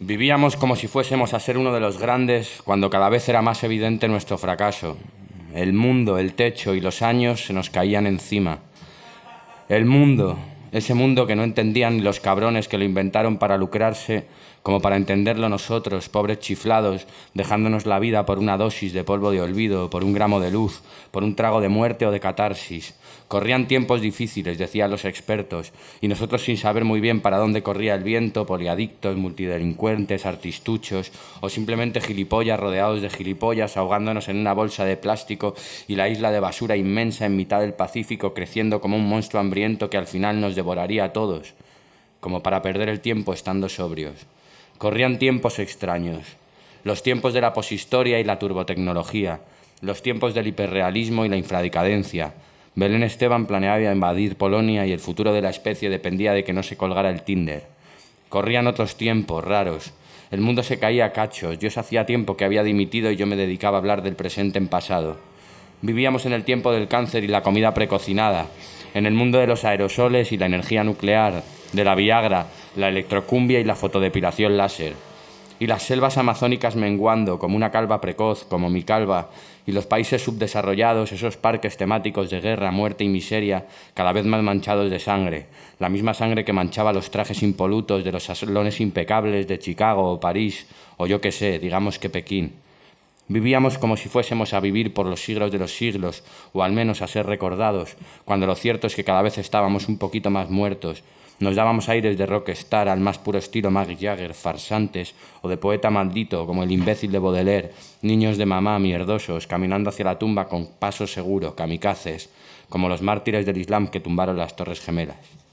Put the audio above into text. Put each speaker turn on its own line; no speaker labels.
Vivíamos como si fuésemos a ser uno de los grandes cuando cada vez era más evidente nuestro fracaso. El mundo, el techo y los años se nos caían encima. El mundo, ese mundo que no entendían los cabrones que lo inventaron para lucrarse, como para entenderlo nosotros, pobres chiflados, dejándonos la vida por una dosis de polvo de olvido, por un gramo de luz, por un trago de muerte o de catarsis. Corrían tiempos difíciles, decían los expertos, y nosotros sin saber muy bien para dónde corría el viento, poliadictos, multidelincuentes, artistuchos, o simplemente gilipollas rodeados de gilipollas, ahogándonos en una bolsa de plástico y la isla de basura inmensa en mitad del Pacífico creciendo como un monstruo hambriento que al final nos devoraría a todos, como para perder el tiempo estando sobrios. Corrían tiempos extraños, los tiempos de la poshistoria y la turbotecnología, los tiempos del hiperrealismo y la infradicadencia. Belén Esteban planeaba invadir Polonia y el futuro de la especie dependía de que no se colgara el Tinder. Corrían otros tiempos raros. El mundo se caía a cachos. Yo hacía tiempo que había dimitido y yo me dedicaba a hablar del presente en pasado. Vivíamos en el tiempo del cáncer y la comida precocinada, en el mundo de los aerosoles y la energía nuclear, de la Viagra, la electrocumbia y la fotodepilación láser. Y las selvas amazónicas menguando, como una calva precoz, como mi calva, y los países subdesarrollados, esos parques temáticos de guerra, muerte y miseria, cada vez más manchados de sangre, la misma sangre que manchaba los trajes impolutos de los salones impecables de Chicago o París, o yo qué sé, digamos que Pekín. Vivíamos como si fuésemos a vivir por los siglos de los siglos, o al menos a ser recordados, cuando lo cierto es que cada vez estábamos un poquito más muertos. Nos dábamos aires de rockstar al más puro estilo Maggie Jagger, farsantes, o de poeta maldito, como el imbécil de Baudelaire, niños de mamá mierdosos, caminando hacia la tumba con paso seguro, kamikazes, como los mártires del Islam que tumbaron las Torres Gemelas.